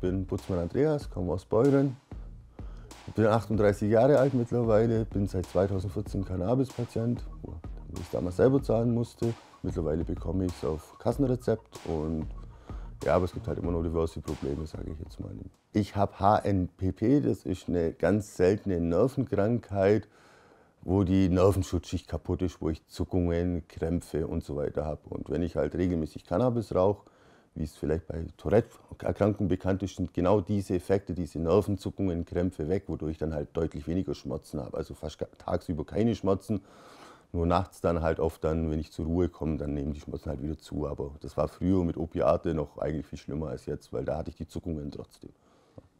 Ich bin Putzmann Andreas, komme aus Beuren, bin 38 Jahre alt mittlerweile, bin seit 2014 Cannabis-Patient, wo ich damals selber zahlen musste. Mittlerweile bekomme ich es auf Kassenrezept und ja, aber es gibt halt immer noch diverse Probleme, sage ich jetzt mal. Ich habe HNPP, das ist eine ganz seltene Nervenkrankheit, wo die Nervenschutzschicht kaputt ist, wo ich Zuckungen, Krämpfe und so weiter habe. Und wenn ich halt regelmäßig Cannabis rauche, wie es vielleicht bei Tourette-Erkrankungen bekannt ist, sind genau diese Effekte, diese Nervenzuckungen, Krämpfe weg, wodurch ich dann halt deutlich weniger Schmerzen habe. Also fast tagsüber keine Schmerzen, nur nachts dann halt oft dann, wenn ich zur Ruhe komme, dann nehmen die Schmerzen halt wieder zu. Aber das war früher mit Opiate noch eigentlich viel schlimmer als jetzt, weil da hatte ich die Zuckungen trotzdem.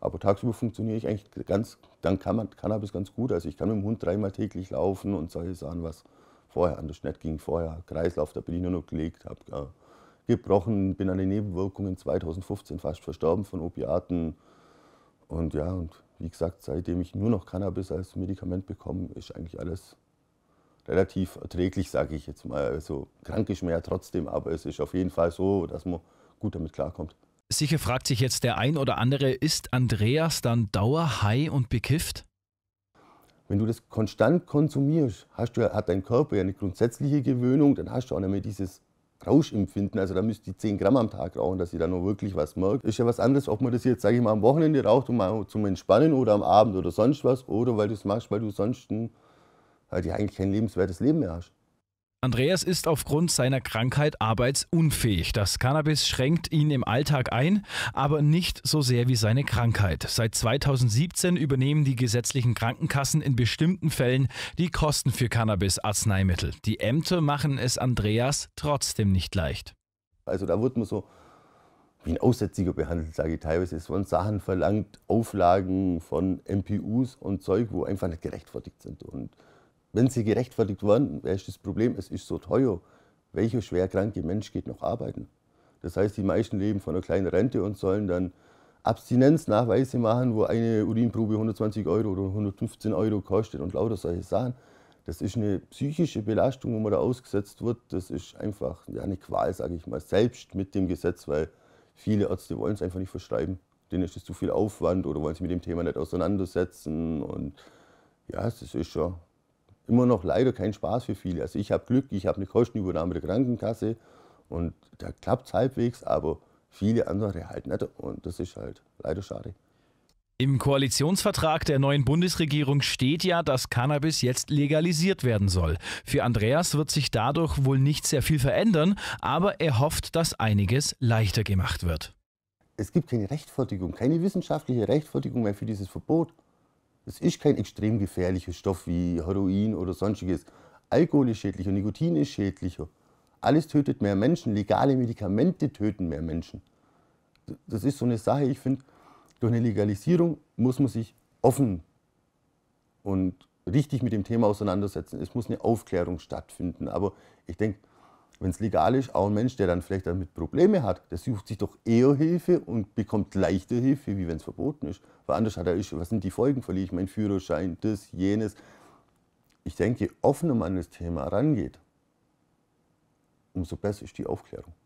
Aber tagsüber funktioniere ich eigentlich ganz, dann kann man Cannabis ganz gut. Also ich kann mit dem Hund dreimal täglich laufen und solche Sachen, was vorher anders nicht ging. Vorher Kreislauf, da bin ich nur noch gelegt, habe äh, gebrochen, bin an den Nebenwirkungen 2015 fast verstorben von Opiaten. Und ja, und wie gesagt, seitdem ich nur noch Cannabis als Medikament bekomme, ist eigentlich alles relativ erträglich, sage ich jetzt mal. Also krank ist man ja trotzdem, aber es ist auf jeden Fall so, dass man gut damit klarkommt. Sicher fragt sich jetzt der ein oder andere, ist Andreas dann dauerhigh und bekifft? Wenn du das konstant konsumierst, hast du, hat dein Körper ja eine grundsätzliche Gewöhnung, dann hast du auch nicht mehr dieses Rauschempfinden, also da müsst ihr 10 Gramm am Tag rauchen, dass ihr da noch wirklich was merkt. Ist ja was anderes, ob man das jetzt, sage ich mal, am Wochenende raucht, um mal zum Entspannen oder am Abend oder sonst was, oder weil du es machst, weil du sonst ein, halt ja eigentlich kein lebenswertes Leben mehr hast. Andreas ist aufgrund seiner Krankheit arbeitsunfähig. Das Cannabis schränkt ihn im Alltag ein, aber nicht so sehr wie seine Krankheit. Seit 2017 übernehmen die gesetzlichen Krankenkassen in bestimmten Fällen die Kosten für Cannabis-Arzneimittel. Die Ämter machen es Andreas trotzdem nicht leicht. Also da wird man so wie ein Aussätziger behandelt, sage ich teilweise. Es werden Sachen verlangt, Auflagen von MPUs und Zeug, wo einfach nicht gerechtfertigt sind. Und wenn sie gerechtfertigt waren, ist das Problem, es ist so teuer. Welcher schwerkranke Mensch geht noch arbeiten? Das heißt, die meisten leben von einer kleinen Rente und sollen dann Abstinenznachweise machen, wo eine Urinprobe 120 Euro oder 115 Euro kostet und lauter solche Sachen. Das ist eine psychische Belastung, wo man da ausgesetzt wird. Das ist einfach ja, eine Qual, sage ich mal, selbst mit dem Gesetz, weil viele Ärzte wollen es einfach nicht verschreiben. Denen ist es zu viel Aufwand oder wollen sich mit dem Thema nicht auseinandersetzen. Und ja, das ist schon immer noch leider kein Spaß für viele. Also ich habe Glück, ich habe eine Kostenübernahme der Krankenkasse und da klappt es halbwegs, aber viele andere halt nicht und das ist halt leider schade. Im Koalitionsvertrag der neuen Bundesregierung steht ja, dass Cannabis jetzt legalisiert werden soll. Für Andreas wird sich dadurch wohl nicht sehr viel verändern, aber er hofft, dass einiges leichter gemacht wird. Es gibt keine Rechtfertigung, keine wissenschaftliche Rechtfertigung mehr für dieses Verbot. Es ist kein extrem gefährlicher Stoff wie Heroin oder sonstiges. Alkohol ist schädlicher, Nikotin ist schädlicher. Alles tötet mehr Menschen, legale Medikamente töten mehr Menschen. Das ist so eine Sache, ich finde, durch eine Legalisierung muss man sich offen und richtig mit dem Thema auseinandersetzen. Es muss eine Aufklärung stattfinden. Aber ich denke, wenn es legal ist, auch ein Mensch, der dann vielleicht damit Probleme hat, der sucht sich doch eher Hilfe und bekommt leichter Hilfe, wie wenn es verboten ist. Weil anders hat er, ist, was sind die Folgen, verliere ich meinen Führerschein, das, jenes. Ich denke, je offener man das Thema rangeht, umso besser ist die Aufklärung.